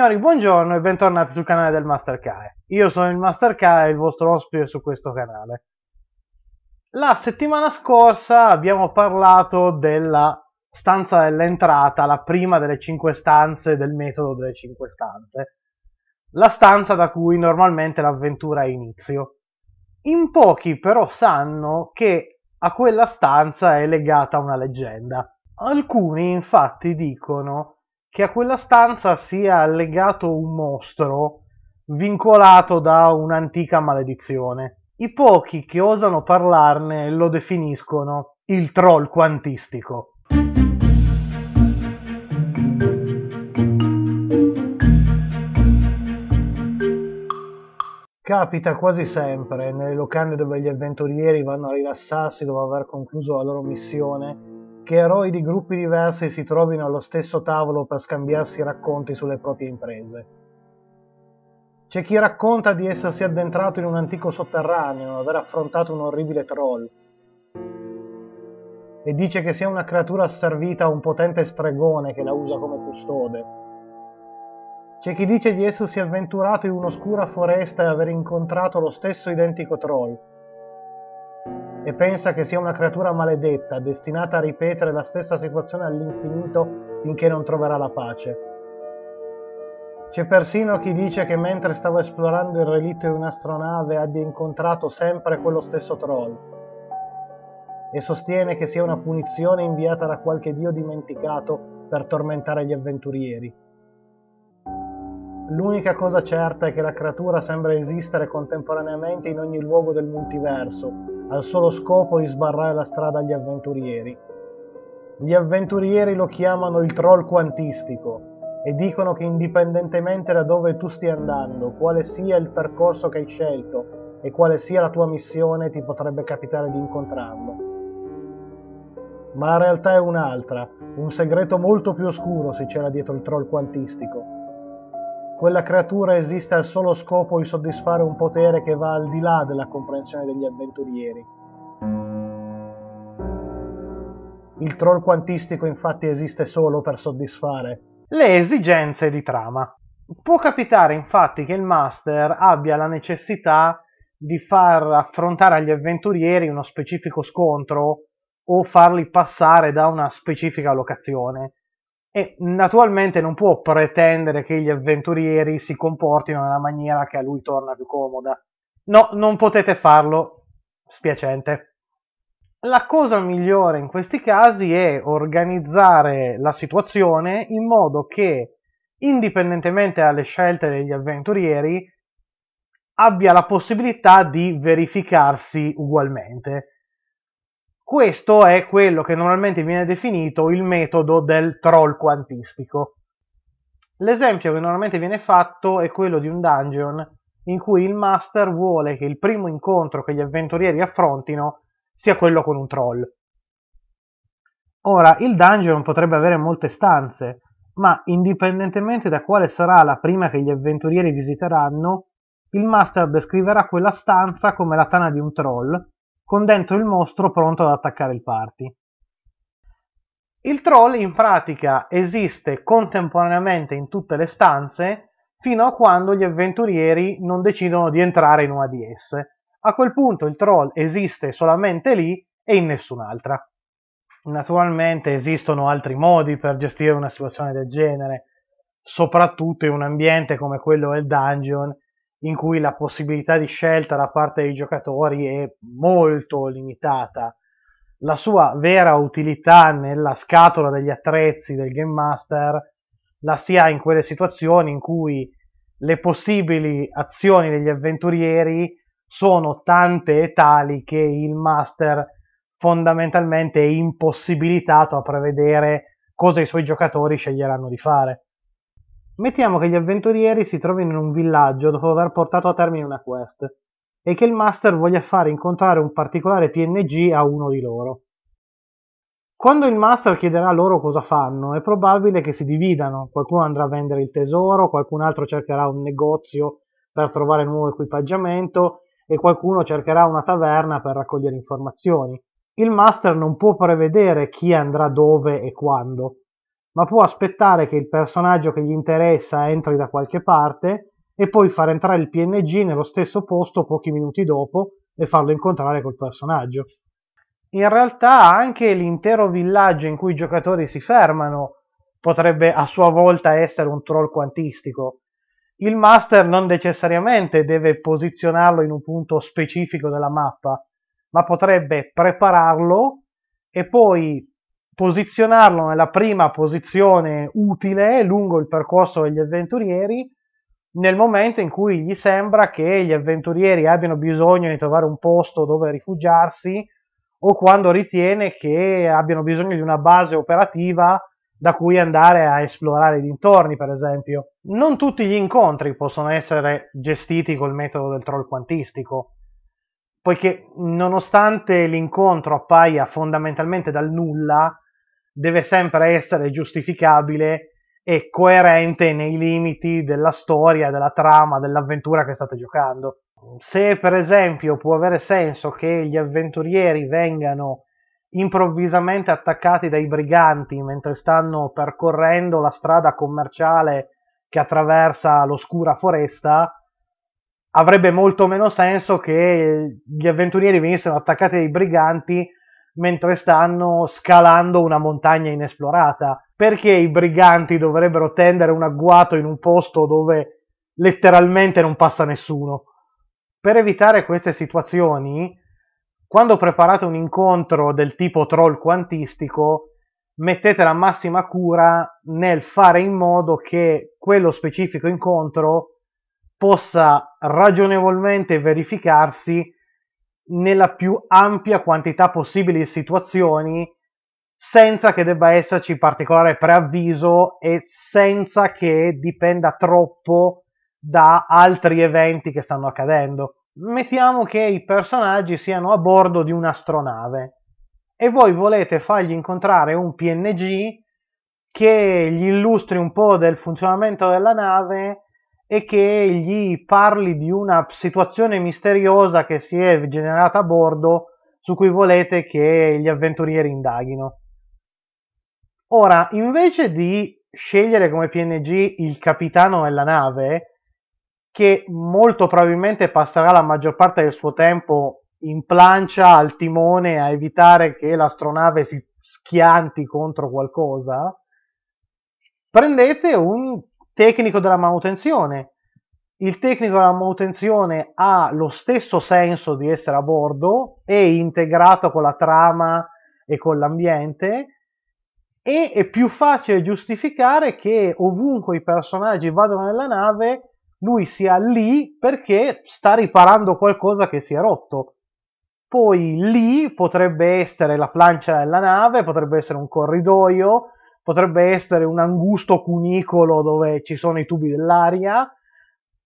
Signori, buongiorno e bentornati sul canale del Master Kae. Io sono il Master Kae, il vostro ospite su questo canale. La settimana scorsa abbiamo parlato della stanza dell'entrata, la prima delle 5 stanze del metodo delle 5 stanze. La stanza da cui normalmente l'avventura ha inizio. In pochi però sanno che a quella stanza è legata una leggenda. Alcuni infatti dicono che a quella stanza sia legato un mostro vincolato da un'antica maledizione. I pochi che osano parlarne lo definiscono il troll quantistico. Capita quasi sempre nelle locande dove gli avventurieri vanno a rilassarsi dopo aver concluso la loro missione che eroi di gruppi diversi si trovino allo stesso tavolo per scambiarsi racconti sulle proprie imprese. C'è chi racconta di essersi addentrato in un antico sotterraneo, aver affrontato un orribile troll, e dice che sia una creatura asservita a un potente stregone che la usa come custode. C'è chi dice di essersi avventurato in un'oscura foresta e aver incontrato lo stesso identico troll, e pensa che sia una creatura maledetta, destinata a ripetere la stessa situazione all'infinito finché non troverà la pace. C'è persino chi dice che mentre stava esplorando il relitto di un'astronave abbia incontrato sempre quello stesso troll e sostiene che sia una punizione inviata da qualche dio dimenticato per tormentare gli avventurieri. L'unica cosa certa è che la creatura sembra esistere contemporaneamente in ogni luogo del multiverso, al solo scopo di sbarrare la strada agli avventurieri. Gli avventurieri lo chiamano il troll quantistico e dicono che indipendentemente da dove tu stia andando, quale sia il percorso che hai scelto e quale sia la tua missione, ti potrebbe capitare di incontrarlo. Ma la realtà è un'altra, un segreto molto più oscuro si c'era dietro il troll quantistico quella creatura esiste al solo scopo di soddisfare un potere che va al di là della comprensione degli avventurieri. Il troll quantistico infatti esiste solo per soddisfare le esigenze di trama. Può capitare infatti che il master abbia la necessità di far affrontare agli avventurieri uno specifico scontro o farli passare da una specifica locazione e naturalmente non può pretendere che gli avventurieri si comportino nella maniera che a lui torna più comoda. No, non potete farlo, spiacente. La cosa migliore in questi casi è organizzare la situazione in modo che, indipendentemente dalle scelte degli avventurieri, abbia la possibilità di verificarsi ugualmente. Questo è quello che normalmente viene definito il metodo del troll quantistico. L'esempio che normalmente viene fatto è quello di un dungeon in cui il master vuole che il primo incontro che gli avventurieri affrontino sia quello con un troll. Ora, il dungeon potrebbe avere molte stanze, ma indipendentemente da quale sarà la prima che gli avventurieri visiteranno, il master descriverà quella stanza come la tana di un troll con dentro il mostro pronto ad attaccare il party. Il troll in pratica esiste contemporaneamente in tutte le stanze fino a quando gli avventurieri non decidono di entrare in una di esse. A quel punto il troll esiste solamente lì e in nessun'altra. Naturalmente esistono altri modi per gestire una situazione del genere, soprattutto in un ambiente come quello del dungeon in cui la possibilità di scelta da parte dei giocatori è molto limitata. La sua vera utilità nella scatola degli attrezzi del Game Master la si ha in quelle situazioni in cui le possibili azioni degli avventurieri sono tante e tali che il master fondamentalmente è impossibilitato a prevedere cosa i suoi giocatori sceglieranno di fare. Mettiamo che gli avventurieri si trovino in un villaggio dopo aver portato a termine una quest e che il master voglia fare incontrare un particolare PNG a uno di loro. Quando il master chiederà loro cosa fanno, è probabile che si dividano, qualcuno andrà a vendere il tesoro, qualcun altro cercherà un negozio per trovare nuovo equipaggiamento e qualcuno cercherà una taverna per raccogliere informazioni. Il master non può prevedere chi andrà dove e quando, ma può aspettare che il personaggio che gli interessa entri da qualche parte e poi far entrare il PNG nello stesso posto pochi minuti dopo e farlo incontrare col personaggio. In realtà anche l'intero villaggio in cui i giocatori si fermano potrebbe a sua volta essere un troll quantistico. Il master non necessariamente deve posizionarlo in un punto specifico della mappa, ma potrebbe prepararlo e poi posizionarlo nella prima posizione utile lungo il percorso degli avventurieri nel momento in cui gli sembra che gli avventurieri abbiano bisogno di trovare un posto dove rifugiarsi o quando ritiene che abbiano bisogno di una base operativa da cui andare a esplorare i dintorni, per esempio. Non tutti gli incontri possono essere gestiti col metodo del troll quantistico poiché nonostante l'incontro appaia fondamentalmente dal nulla, deve sempre essere giustificabile e coerente nei limiti della storia, della trama, dell'avventura che state giocando. Se per esempio può avere senso che gli avventurieri vengano improvvisamente attaccati dai briganti mentre stanno percorrendo la strada commerciale che attraversa l'oscura foresta, avrebbe molto meno senso che gli avventurieri venissero attaccati dai briganti mentre stanno scalando una montagna inesplorata. Perché i briganti dovrebbero tendere un agguato in un posto dove letteralmente non passa nessuno? Per evitare queste situazioni, quando preparate un incontro del tipo troll quantistico, mettete la massima cura nel fare in modo che quello specifico incontro possa ragionevolmente verificarsi nella più ampia quantità possibile di situazioni senza che debba esserci particolare preavviso e senza che dipenda troppo da altri eventi che stanno accadendo. Mettiamo che i personaggi siano a bordo di un'astronave e voi volete fargli incontrare un PNG che gli illustri un po' del funzionamento della nave e che gli parli di una situazione misteriosa che si è generata a bordo su cui volete che gli avventurieri indaghino. Ora, invece di scegliere come PNG il capitano della nave, che molto probabilmente passerà la maggior parte del suo tempo in plancia al timone a evitare che l'astronave si schianti contro qualcosa, prendete un tecnico della manutenzione. Il tecnico della manutenzione ha lo stesso senso di essere a bordo, è integrato con la trama e con l'ambiente e è più facile giustificare che ovunque i personaggi vadano nella nave lui sia lì perché sta riparando qualcosa che si è rotto. Poi lì potrebbe essere la plancia della nave, potrebbe essere un corridoio, potrebbe essere un angusto cunicolo dove ci sono i tubi dell'aria,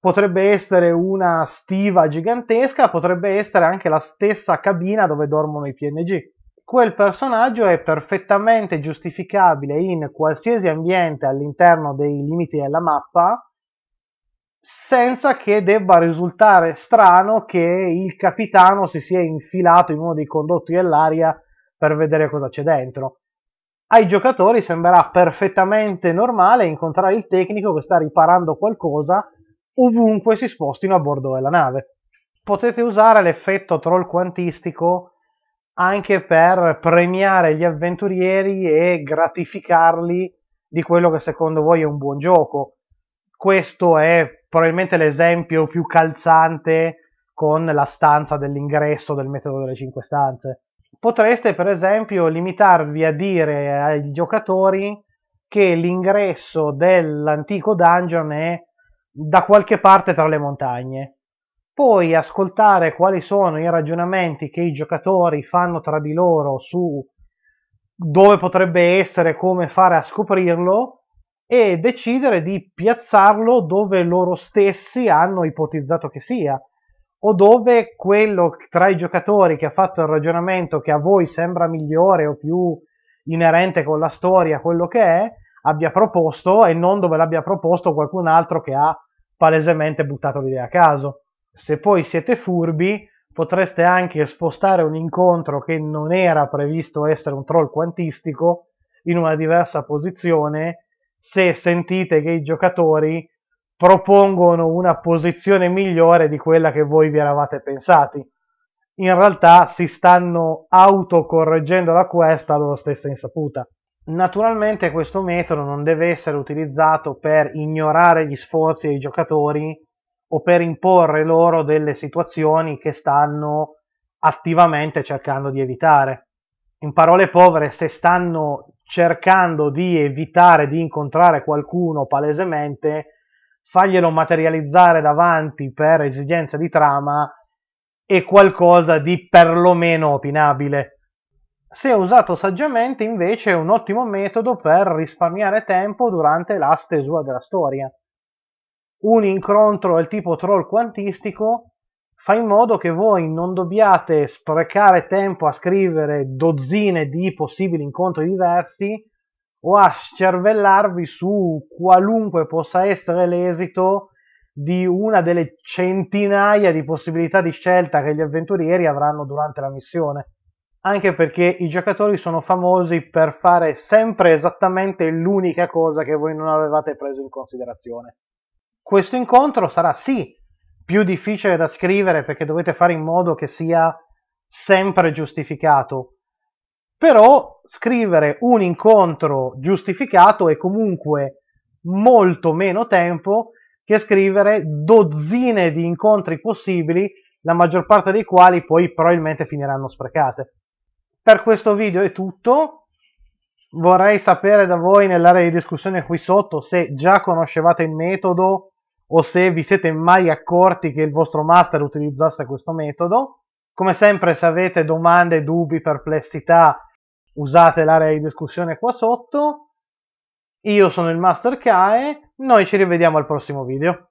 potrebbe essere una stiva gigantesca, potrebbe essere anche la stessa cabina dove dormono i PNG. Quel personaggio è perfettamente giustificabile in qualsiasi ambiente all'interno dei limiti della mappa, senza che debba risultare strano che il capitano si sia infilato in uno dei condotti dell'aria per vedere cosa c'è dentro ai giocatori sembrerà perfettamente normale incontrare il tecnico che sta riparando qualcosa ovunque si spostino a bordo della nave. Potete usare l'effetto troll quantistico anche per premiare gli avventurieri e gratificarli di quello che secondo voi è un buon gioco. Questo è probabilmente l'esempio più calzante con la stanza dell'ingresso del metodo delle 5 stanze. Potreste per esempio limitarvi a dire ai giocatori che l'ingresso dell'antico dungeon è da qualche parte tra le montagne. Poi ascoltare quali sono i ragionamenti che i giocatori fanno tra di loro su dove potrebbe essere, come fare a scoprirlo e decidere di piazzarlo dove loro stessi hanno ipotizzato che sia o dove quello tra i giocatori che ha fatto il ragionamento che a voi sembra migliore o più inerente con la storia, quello che è, abbia proposto e non dove l'abbia proposto qualcun altro che ha palesemente buttato l'idea a caso. Se poi siete furbi, potreste anche spostare un incontro che non era previsto essere un troll quantistico in una diversa posizione se sentite che i giocatori propongono una posizione migliore di quella che voi vi eravate pensati. In realtà si stanno autocorreggendo la quest a loro stessa insaputa. Naturalmente questo metodo non deve essere utilizzato per ignorare gli sforzi dei giocatori o per imporre loro delle situazioni che stanno attivamente cercando di evitare. In parole povere, se stanno cercando di evitare di incontrare qualcuno palesemente, faglielo materializzare davanti per esigenza di trama è qualcosa di perlomeno opinabile. Se usato saggiamente, invece, è un ottimo metodo per risparmiare tempo durante la stesura della storia. Un incontro del tipo troll quantistico fa in modo che voi non dobbiate sprecare tempo a scrivere dozzine di possibili incontri diversi, o a scervellarvi su qualunque possa essere l'esito di una delle centinaia di possibilità di scelta che gli avventurieri avranno durante la missione. Anche perché i giocatori sono famosi per fare sempre esattamente l'unica cosa che voi non avevate preso in considerazione. Questo incontro sarà sì più difficile da scrivere perché dovete fare in modo che sia sempre giustificato, però scrivere un incontro giustificato è comunque molto meno tempo che scrivere dozzine di incontri possibili, la maggior parte dei quali poi probabilmente finiranno sprecate. Per questo video è tutto, vorrei sapere da voi nell'area di discussione qui sotto se già conoscevate il metodo o se vi siete mai accorti che il vostro master utilizzasse questo metodo. Come sempre se avete domande, dubbi, perplessità usate l'area di discussione qua sotto. Io sono il Master Kae, noi ci rivediamo al prossimo video.